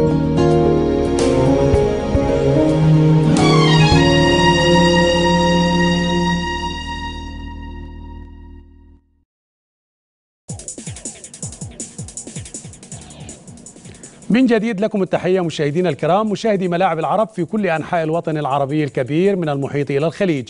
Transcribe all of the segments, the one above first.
thank you من جديد لكم التحية مشاهدينا الكرام مشاهدي ملاعب العرب في كل أنحاء الوطن العربي الكبير من المحيط إلى الخليج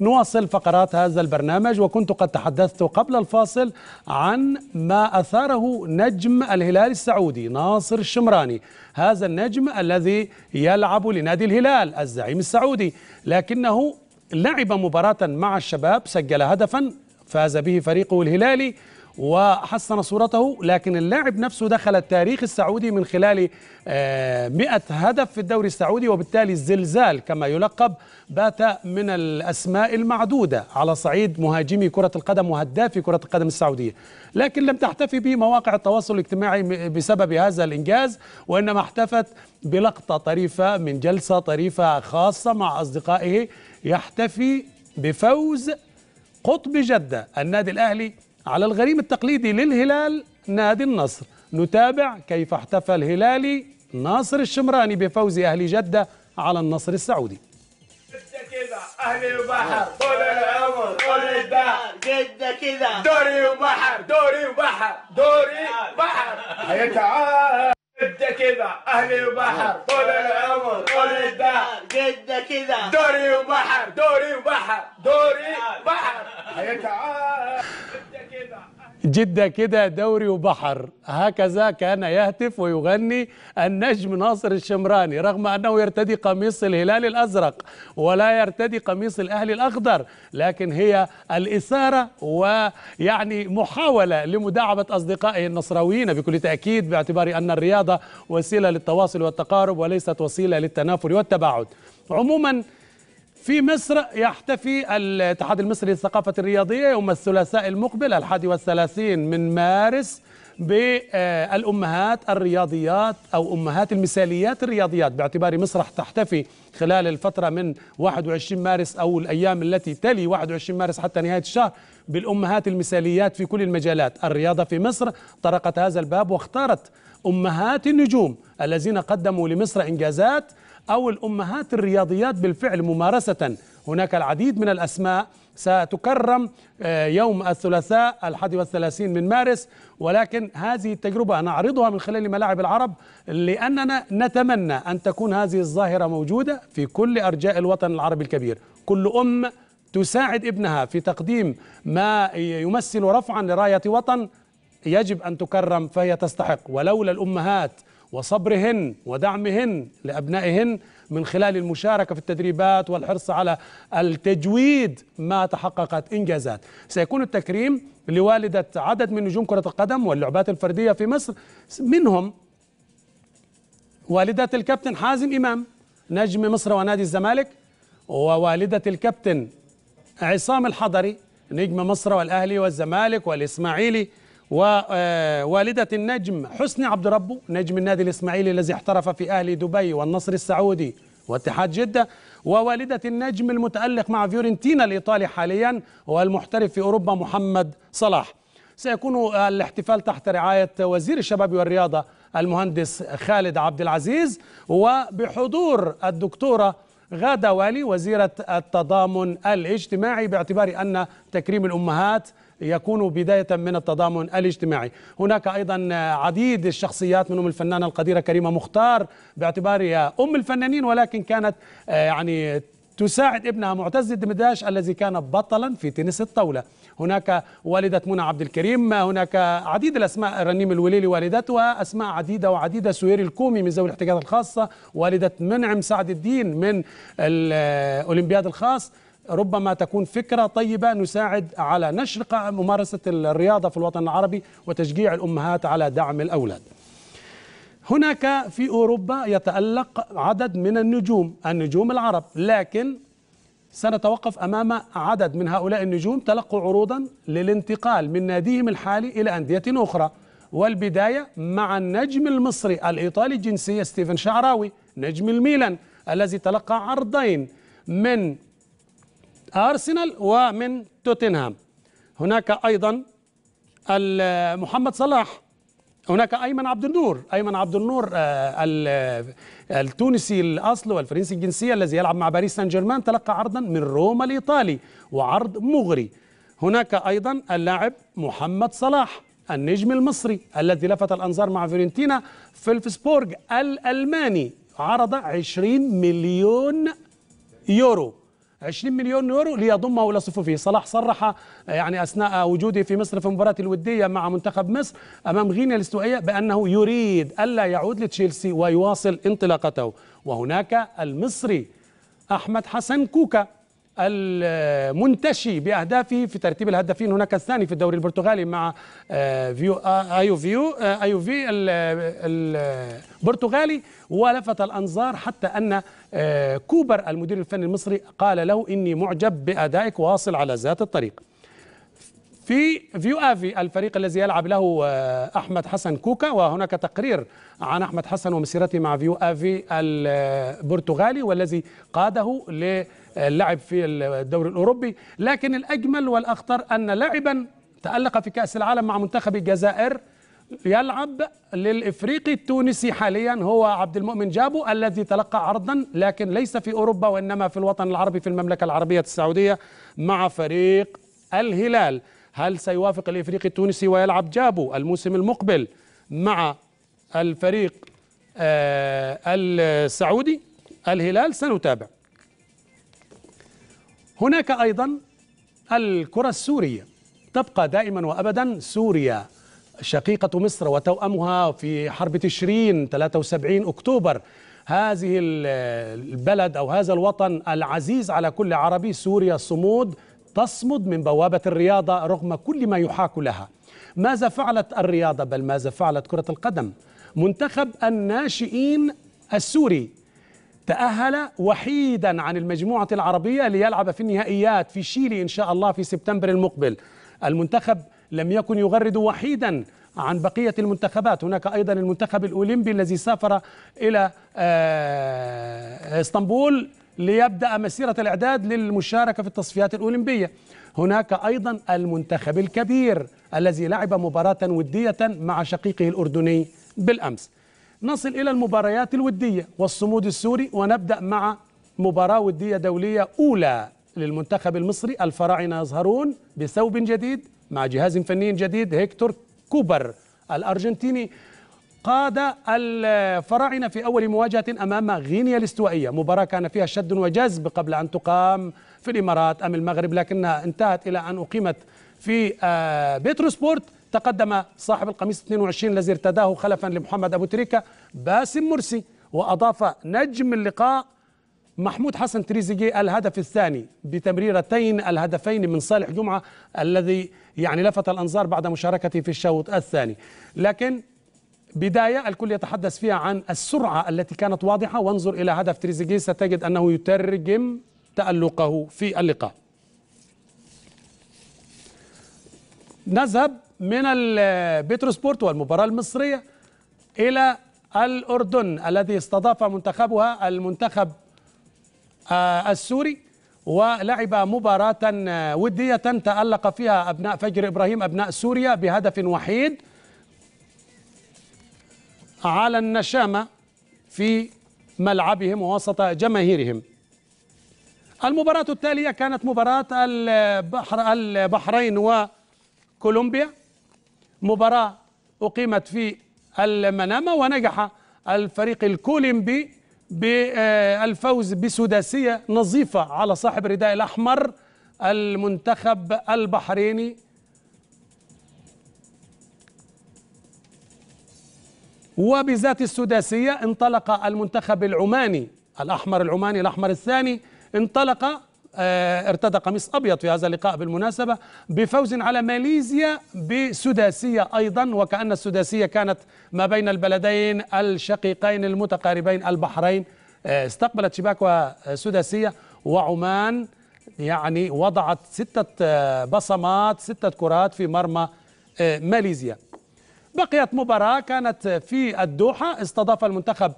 نواصل فقرات هذا البرنامج وكنت قد تحدثت قبل الفاصل عن ما أثاره نجم الهلال السعودي ناصر الشمراني هذا النجم الذي يلعب لنادي الهلال الزعيم السعودي لكنه لعب مباراة مع الشباب سجل هدفا فاز به فريقه الهلالي وحسن صورته لكن اللاعب نفسه دخل التاريخ السعودي من خلال 100 آه، هدف في الدوري السعودي وبالتالي الزلزال كما يلقب بات من الأسماء المعدودة على صعيد مهاجمي كرة القدم وهدافي كرة القدم السعودية لكن لم تحتفي به مواقع التواصل الاجتماعي بسبب هذا الإنجاز وإنما احتفت بلقطة طريفة من جلسة طريفة خاصة مع أصدقائه يحتفي بفوز قطب جدة النادي الأهلي على الغريم التقليدي للهلال نادي النصر نتابع كيف احتفى الهلالي ناصر الشمراني بفوز أهل جدة على النصر السعودي كذا اهلي وبحر طول العمر طول البحر جده كذا دوري وبحر دوري وبحر دوري بحر كذا اهلي وبحر طول العمر طول الدهر جدة كذا دوري وبحر دوري وبحر دوري بحر هيا تعال جدة كذا جدة كده دوري وبحر هكذا كان يهتف ويغني النجم ناصر الشمراني رغم أنه يرتدي قميص الهلال الأزرق ولا يرتدي قميص الأهلي الأخضر لكن هي الإثارة ويعني محاولة لمداعبة أصدقائه النصراويين بكل تأكيد باعتبار أن الرياضة وسيلة للتواصل والتقارب وليست وسيلة للتنافر والتباعد عموما في مصر يحتفي الاتحاد المصري للثقافة الرياضية يوم الثلاثاء المقبل الحادي والثلاثين من مارس بالأمهات آه، الرياضيات أو أمهات المثاليات الرياضيات باعتبار مصر تحتفي خلال الفترة من 21 مارس أو الأيام التي تلي 21 مارس حتى نهاية الشهر بالأمهات المثاليات في كل المجالات الرياضة في مصر طرقت هذا الباب واختارت أمهات النجوم الذين قدموا لمصر إنجازات أو الأمهات الرياضيات بالفعل ممارسة هناك العديد من الأسماء ستكرم آه، يوم الثلاثاء الحادي والثلاثين من مارس ولكن هذه التجربة نعرضها من خلال ملاعب العرب لأننا نتمنى أن تكون هذه الظاهرة موجودة في كل أرجاء الوطن العربي الكبير كل أم تساعد ابنها في تقديم ما يمثل رفعا لراية وطن يجب أن تكرم فهي تستحق ولولا الأمهات وصبرهن ودعمهن لأبنائهن من خلال المشاركة في التدريبات والحرص على التجويد ما تحققت إنجازات سيكون التكريم لوالدة عدد من نجوم كرة القدم واللعبات الفردية في مصر منهم والدة الكابتن حازم إمام نجم مصر ونادي الزمالك ووالدة الكابتن عصام الحضري نجم مصر والأهلي والزمالك والإسماعيلي ووالدة آه، النجم حسني عبد ربه نجم النادي الإسماعيلي الذي احترف في أهلي دبي والنصر السعودي واتحاد جدة ووالدة النجم المتألق مع فيورنتينا الإيطالي حاليا والمحترف في أوروبا محمد صلاح سيكون الاحتفال تحت رعاية وزير الشباب والرياضة المهندس خالد عبد العزيز وبحضور الدكتورة غادة والي وزيرة التضامن الاجتماعي باعتبار أن تكريم الأمهات يكون بداية من التضامن الاجتماعي هناك أيضا عديد الشخصيات منهم الفنانة القديرة كريمة مختار باعتبارها أم الفنانين ولكن كانت آه، يعني تساعد ابنها معتز الدمداش الذي كان بطلا في تنس الطاولة هناك والدة منى عبد الكريم هناك عديد الأسماء رنيم الوليلي والدتها أسماء عديدة وعديدة سويري الكومي من ذوي الاحتياجات الخاصة والدة منعم سعد الدين من الأولمبياد الخاص ربما تكون فكرة طيبة نساعد على نشر ممارسة الرياضة في الوطن العربي وتشجيع الأمهات على دعم الأولاد هناك في أوروبا يتألق عدد من النجوم النجوم العرب لكن سنتوقف أمام عدد من هؤلاء النجوم تلقوا عروضا للانتقال من ناديهم الحالي إلى أندية أخرى والبداية مع النجم المصري الإيطالي الجنسية ستيفن شعراوي نجم الميلان الذي تلقى عرضين من أرسنال ومن توتنهام هناك أيضا محمد صلاح هناك ايمن عبد النور ايمن عبد النور آه، آه، التونسي الاصل والفرنسي الجنسيه الذي يلعب مع باريس سان جيرمان تلقى عرضا من روما الايطالي وعرض مغري هناك ايضا اللاعب محمد صلاح النجم المصري الذي لفت الانظار مع فيورنتينا فيلفسبورغ الالماني عرض 20 مليون يورو 20 مليون يورو ليضمه إلى صفوفه صلاح صرح آه، يعني أثناء وجوده في مصر في المباراة الودية مع منتخب مصر أمام غينيا الاستوائية بأنه يريد ألا يعود لتشيلسي ويواصل انطلاقته وهناك المصري أحمد حسن كوكا المنتشي باهدافه في ترتيب الهدافين هناك الثاني في الدوري البرتغالي مع آه، فيو ايو آه، فيو ايو آه، في البرتغالي ولفت الانظار حتى ان كوبر المدير الفني المصري قال له اني معجب بادائك واصل على ذات الطريق في فيو افي الفريق الذي يلعب له آه، احمد حسن كوكا وهناك تقرير عن احمد حسن ومسيرته مع فيو افي البرتغالي والذي قاده للعب في الدوري الاوروبي لكن الاجمل والاخطر ان لاعبا تالق في كاس العالم مع منتخب الجزائر يلعب للافريقي التونسي حاليا هو عبد المؤمن جابو الذي تلقى عرضا لكن ليس في اوروبا وانما في الوطن العربي في المملكه العربيه السعوديه مع فريق الهلال هل سيوافق الإفريقي التونسي ويلعب جابو الموسم المقبل مع الفريق آه، السعودي الهلال سنتابع هناك أيضا الكرة السورية تبقى دائما وأبدا سوريا شقيقة مصر وتوأمها في حرب تشرين 73 أكتوبر هذه البلد أو هذا الوطن العزيز على كل عربي سوريا الصمود تصمد من بوابة الرياضة رغم كل ما يحاك لها ماذا فعلت الرياضة بل ماذا فعلت كرة القدم منتخب الناشئين السوري تأهل وحيدا عن المجموعة العربية ليلعب في النهائيات في شيلي إن شاء الله في سبتمبر المقبل المنتخب لم يكن يغرد وحيدا عن بقية المنتخبات هناك أيضا المنتخب الأولمبي الذي سافر إلى آه، اسطنبول ليبدأ مسيرة الإعداد للمشاركة في التصفيات الأولمبية هناك أيضا المنتخب الكبير الذي لعب مباراة ودية مع شقيقه الأردني بالأمس نصل إلى المباريات الودية والصمود السوري ونبدأ مع مباراة ودية دولية أولى للمنتخب المصري الفراعنة يظهرون بثوب جديد مع جهاز فني جديد هيكتور كوبر الأرجنتيني قاد الفراعنة في أول مواجهة أمام غينيا الاستوائية مباراة كان فيها شد وجذب قبل أن تقام في الإمارات أم المغرب لكنها انتهت إلى أن أقيمت في آه، بيتروسبورت تقدم صاحب القميص 22 الذي ارتداه خلفا لمحمد أبو تريكة باسم مرسي وأضاف نجم اللقاء محمود حسن تريزيجيه الهدف الثاني بتمريرتين الهدفين من صالح جمعة الذي يعني لفت الأنظار بعد مشاركته في الشوط الثاني لكن بداية الكل يتحدث فيها عن السرعة التي كانت واضحة وانظر إلى هدف تريزيجيه ستجد أنه يترجم تألقه في اللقاء نذهب من البيتروسبورت والمباراة المصرية إلى الأردن الذي استضاف منتخبها المنتخب آه، السوري ولعب مباراة ودية تألق فيها أبناء فجر إبراهيم أبناء سوريا بهدف وحيد على النشامة في ملعبهم ووسط جماهيرهم المباراة التالية كانت مباراة البحر البحرين وكولومبيا مباراة أقيمت في المنامة ونجح الفريق الكولومبي بالفوز بسداسية نظيفة على صاحب الرداء الأحمر المنتخب البحريني وبذات السداسية انطلق المنتخب العماني الأحمر العماني الأحمر الثاني انطلق اه ارتدى قميص أبيض في هذا اللقاء بالمناسبة بفوز على ماليزيا بسداسية أيضا وكأن السداسية كانت ما بين البلدين الشقيقين المتقاربين البحرين اه استقبلت شباكها سداسية وعمان يعني وضعت ستة آه، بصمات ستة كرات في مرمى آه، ماليزيا بقيت مباراة كانت في الدوحة استضاف المنتخب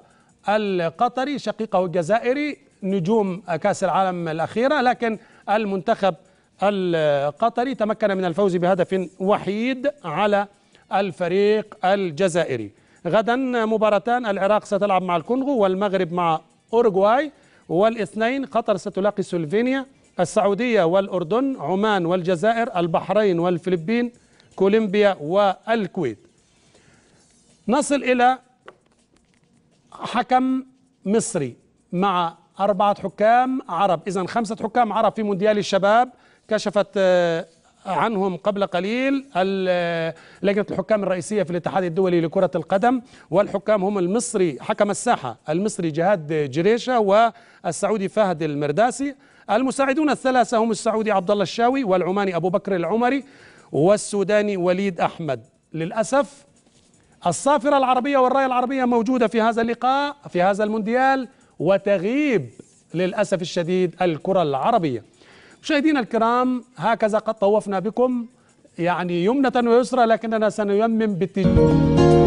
القطري شقيقه الجزائري نجوم كأس العالم الأخيرة لكن المنتخب القطري تمكن من الفوز بهدف وحيد على الفريق الجزائري غدا مباراتان العراق ستلعب مع الكونغو والمغرب مع أوروغواي والاثنين قطر ستلاقي سلوفينيا السعودية والأردن عمان والجزائر البحرين والفلبين كولومبيا والكويت نصل إلى حكم مصري مع أربعة حكام عرب إذا خمسة حكام عرب في مونديال الشباب كشفت آه، عنهم قبل قليل آه، لجنة الحكام الرئيسية في الاتحاد الدولي لكرة القدم والحكام هم المصري حكم الساحة المصري جهاد جريشة والسعودي فهد المرداسي المساعدون الثلاثة هم السعودي عبد الله الشاوي والعماني أبو بكر العمري والسوداني وليد أحمد للأسف الصافرة العربية والراية العربية موجودة في هذا اللقاء في هذا المونديال وتغيب للأسف الشديد الكرة العربية مشاهدينا الكرام هكذا قد طوفنا بكم يعني يمنة ويسرى لكننا سنيمم بالتجربة